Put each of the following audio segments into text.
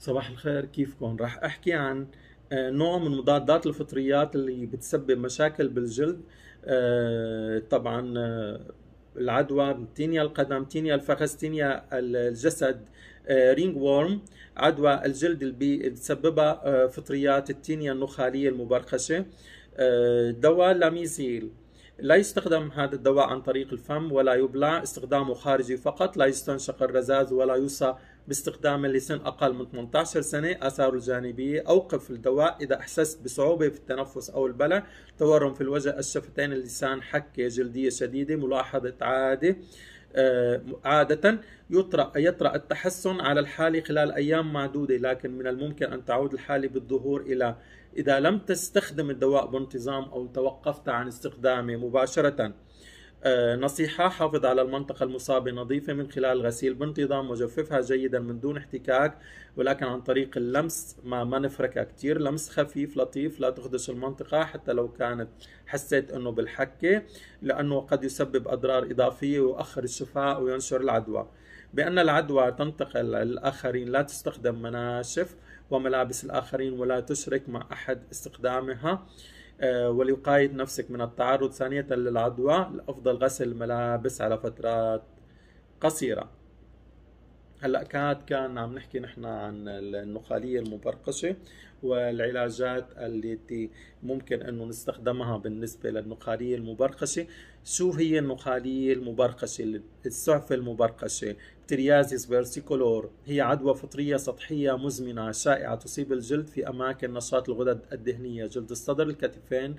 صباح الخير كيفكم راح احكي عن آه، نوع من مضادات الفطريات اللي بتسبب مشاكل بالجلد آه، طبعا آه، العدوى تينيا القدم تينيا الفخذ تينيا الجسد رينج وورم عدوى الجلد اللي بتسببها فطريات التينيا النخاليه المبرخشه دواء لاميزيل لا يستخدم هذا الدواء عن طريق الفم ولا يبلع استخدامه خارجي فقط لا يستنشق الرذاذ ولا يوصى باستخدام لسن أقل من 18 سنة آثاره الجانبية أوقف الدواء إذا أحسست بصعوبة في التنفس أو البلع تورم في الوجه الشفتين اللسان حكة جلدية شديدة ملاحظة عادة آه، عادة يطرأ يطرأ التحسن على الحالة خلال أيام معدودة لكن من الممكن أن تعود الحالة بالظهور إلى إذا لم تستخدم الدواء بانتظام أو توقفت عن استخدامه مباشرة آه، نصيحة حافظ على المنطقة المصابة نظيفة من خلال الغسيل بانتظام وجففها جيدا من دون احتكاك ولكن عن طريق اللمس ما ما نفركها كتير لمس خفيف لطيف لا تخدش المنطقة حتى لو كانت حسيت انه بالحكة لانه قد يسبب اضرار اضافية ويؤخر الشفاء وينشر العدوى بان العدوى تنتقل للاخرين لا تستخدم مناشف وملابس الآخرين ولا تشرك مع أحد استخدامها آه، ولوقاية نفسك من التعرض ثانية للعدوى الأفضل غسل الملابس على فترات قصيرة هلا كاد كان عم نحكي نحن عن النخاليه المبرقشه والعلاجات التي ممكن انه نستخدمها بالنسبه للنخاليه المبرقشه شو هي النخاليه المبرقشه السعفه المبرقشه بتريازيس فيرسيكولور هي عدوى فطريه سطحيه مزمنه شائعه تصيب الجلد في اماكن نشاط الغدد الدهنيه جلد الصدر الكتفين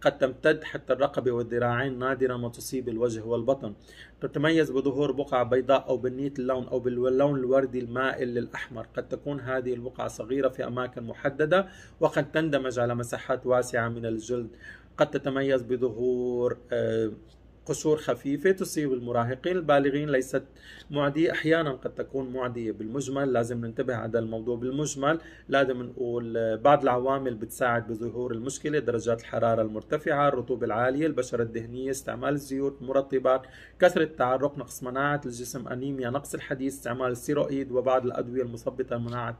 قد تمتد حتى الرقبة والذراعين نادرا ما تصيب الوجه والبطن تتميز بظهور بقع بيضاء أو بنية اللون أو باللون الوردي المائل للأحمر قد تكون هذه البقعة صغيرة في أماكن محددة وقد تندمج على مساحات واسعة من الجلد قد تتميز بظهور آه قشور خفيفة تصيب المراهقين البالغين ليست معدية أحيانا قد تكون معدية بالمجمل لازم ننتبه على الموضوع بالمجمل لازم نقول بعض العوامل بتساعد بظهور المشكلة درجات الحرارة المرتفعة الرطوبة العالية البشرة الدهنية استعمال الزيوت المرطبات كثرة التعرق نقص مناعة الجسم أنيميا نقص الحديد استعمال السيرويد وبعض الأدوية المثبطة لمناعة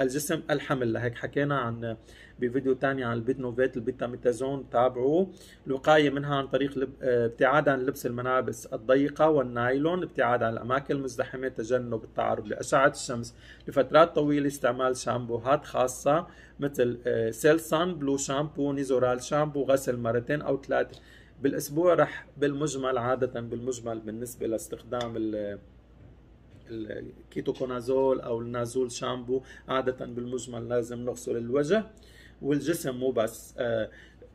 الجسم الحمل لهيك حكينا عن بفيديو تاني عن البيتنوفيت البيتاميتازون تابعوه الوقاية منها عن طريق آه، ابتعاد الابتعاد عن لبس الملابس الضيقة والنايلون الابتعاد عن الأماكن المزدحمة تجنب التعرض لأشعة الشمس لفترات طويلة استعمال شامبوهات خاصة مثل آه، سيلسان بلو شامبو نيزورال شامبو غسل مرتين أو ثلاث بالأسبوع رح بالمجمل عادة بالمجمل بالنسبة لاستخدام الكيتوكونازول أو النازول شامبو عادة بالمجمل لازم نغسل الوجه والجسم مو بس آه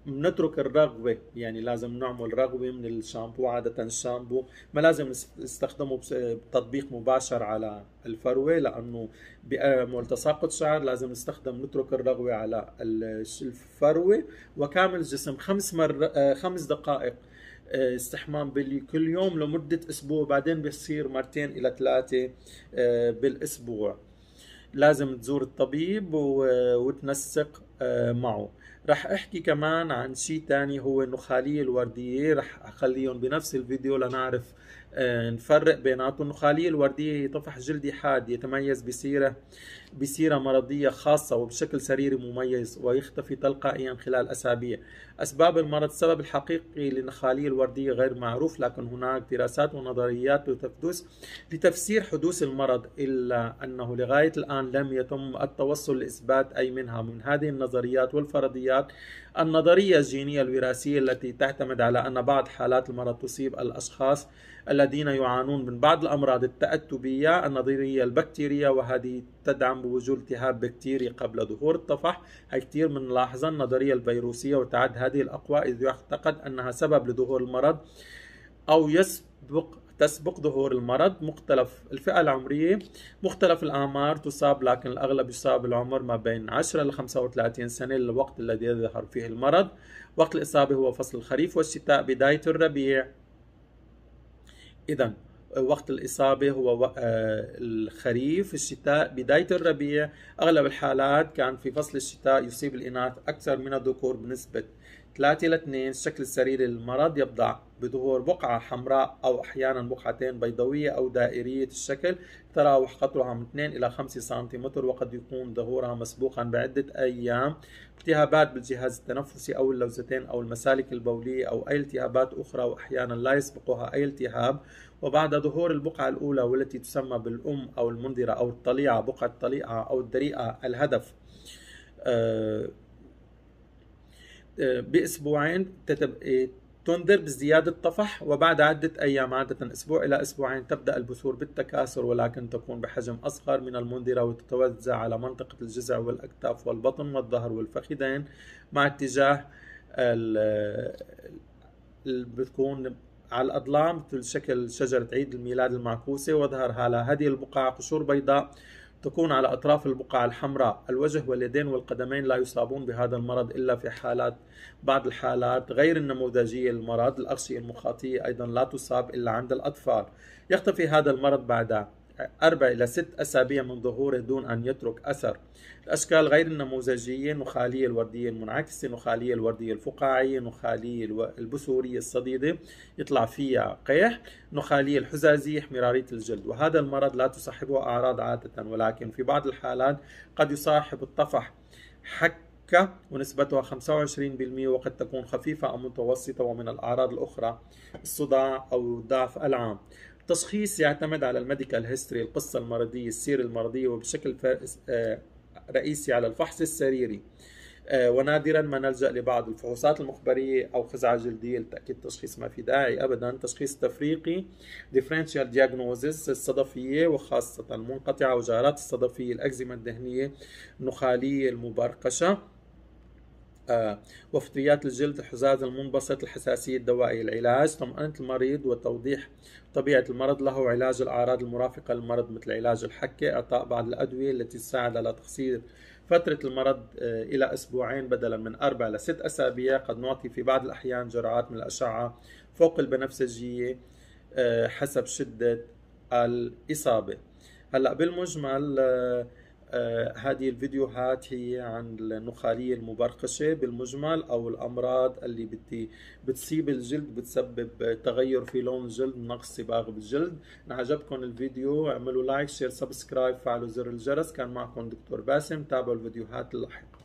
بنترك الرغوه يعني لازم نعمل رغوه من الشامبو عاده الشامبو ما لازم نستخدمه بتطبيق مباشر على الفروه لانه بأمل تساقط شعر لازم نستخدم نترك الرغوه على الفروه وكامل الجسم خمس مر خمس دقائق آه، استحمام كل يوم لمده اسبوع بعدين بيصير مرتين الى ثلاثه آه، بالاسبوع لازم تزور الطبيب وتنسق آه، معه رح احكي كمان عن شيء تاني هو النخالية الوردية رح اخليهم بنفس الفيديو لنعرف آه، نفرق بيناتهم الخلية الوردية هي طفح جلدي حاد يتميز بسيرة بسيرة مرضية خاصة وبشكل سريري مميز ويختفي تلقائيا خلال أسابيع أسباب المرض السبب الحقيقي للنخالية الوردية غير معروف لكن هناك دراسات ونظريات لتفدوس لتفسير حدوث المرض إلا أنه لغاية الآن لم يتم التوصل لإثبات أي منها من هذه النظريات والفرضيات النظرية الجينية الوراثية التي تعتمد على أن بعض حالات المرض تصيب الأشخاص الذين يعانون من بعض الأمراض التأتبية النظيرية البكتيرية وهذه تدعم بوجود التهاب بكتيري قبل ظهور الطفح هي كثير بنلاحظها النظرية الفيروسية وتعد هذه الأقوى إذ يعتقد أنها سبب لظهور المرض أو يسبق تسبق ظهور المرض مختلف الفئة العمرية مختلف الأعمار تصاب لكن الأغلب يصاب العمر ما بين 10 ل 35 سنة للوقت الذي يظهر فيه المرض وقت الإصابة هو فصل الخريف والشتاء بداية الربيع اذا وقت الإصابة هو آه، الخريف الشتاء بداية الربيع أغلب الحالات كان في فصل الشتاء يصيب الإناث أكثر من الذكور بنسبة 3 ل 2 الشكل السريري للمرض يبدأ بظهور بقعة حمراء أو أحيانا بقعتين بيضوية أو دائرية الشكل تراوح قطرها من 2 إلى 5 سنتيمتر وقد يكون ظهورها مسبوقا بعدة أيام التهابات بالجهاز التنفسي أو اللوزتين أو المسالك البولية أو أي التهابات أخرى وأحيانا لا يسبقها أي التهاب وبعد ظهور البقعة الأولى والتي تسمى بالأم أو المنذرة أو الطليعة بقعة الطليعة أو الدريئة الهدف أه آه، بأسبوعين إيه، تنذر بزيادة طفح وبعد عدة أيام عادة أسبوع إلى أسبوعين تبدأ البثور بالتكاثر ولكن تكون بحجم أصغر من المنذرة وتتوزع على منطقة الجزع والأكتاف والبطن والظهر والفخذين مع اتجاه ال... بتكون على الأضلاع مثل شكل شجرة عيد الميلاد المعكوسة وظهرها على هذه البقعة قشور بيضاء تكون على أطراف البقع الحمراء الوجه واليدين والقدمين لا يصابون بهذا المرض إلا في حالات بعض الحالات غير النموذجية للمرض الأغشية المخاطية أيضا لا تصاب إلا عند الأطفال يختفي هذا المرض بعد أربع إلى ست أسابيع من ظهوره دون أن يترك أثر الأشكال غير النموذجية النخالية الوردية المنعكسة النخالية الوردية الفقاعية النخالية البسورية الصديدة يطلع فيها قيح النخالية الحزازية احمرارية الجلد وهذا المرض لا تصاحبه أعراض عادة ولكن في بعض الحالات قد يصاحب الطفح حك ونسبتها 25% وقد تكون خفيفة أو متوسطة ومن الأعراض الأخرى الصداع أو الضعف العام التشخيص يعتمد على الميديكال هيستوري القصة المرضية السيرة المرضية وبشكل آه، رئيسي على الفحص السريري آه، ونادرا ما نلجا لبعض الفحوصات المخبريه او خزعه جلديه لتاكيد تشخيص ما في داعي ابدا تشخيص تفريقي ديفرنشال دياغنوزز الصدفيه وخاصه المنقطعه وجهرات الصدفيه الاكزيما الدهنيه النخاليه المبرقشه آه، وفطريات الجلد الحزاز المنبسط الحساسية الدوائية العلاج طمأنة المريض وتوضيح طبيعة المرض له علاج الأعراض المرافقة للمرض مثل علاج الحكة إعطاء بعض الأدوية التي تساعد على تقصير فترة المرض آه، إلى أسبوعين بدلا من أربع لست أسابيع قد نعطي في بعض الأحيان جرعات من الأشعة فوق البنفسجية آه، حسب شدة الإصابة هلا بالمجمل آه، هذه الفيديوهات هي عن النخالية المبرقشة بالمجمل أو الأمراض اللي بدي بتصيب الجلد بتسبب تغير في لون الجلد نقص صباغ بالجلد إن عجبكم الفيديو اعملوا لايك شير سبسكرايب فعلوا زر الجرس كان معكم دكتور باسم تابعوا الفيديوهات اللاحقة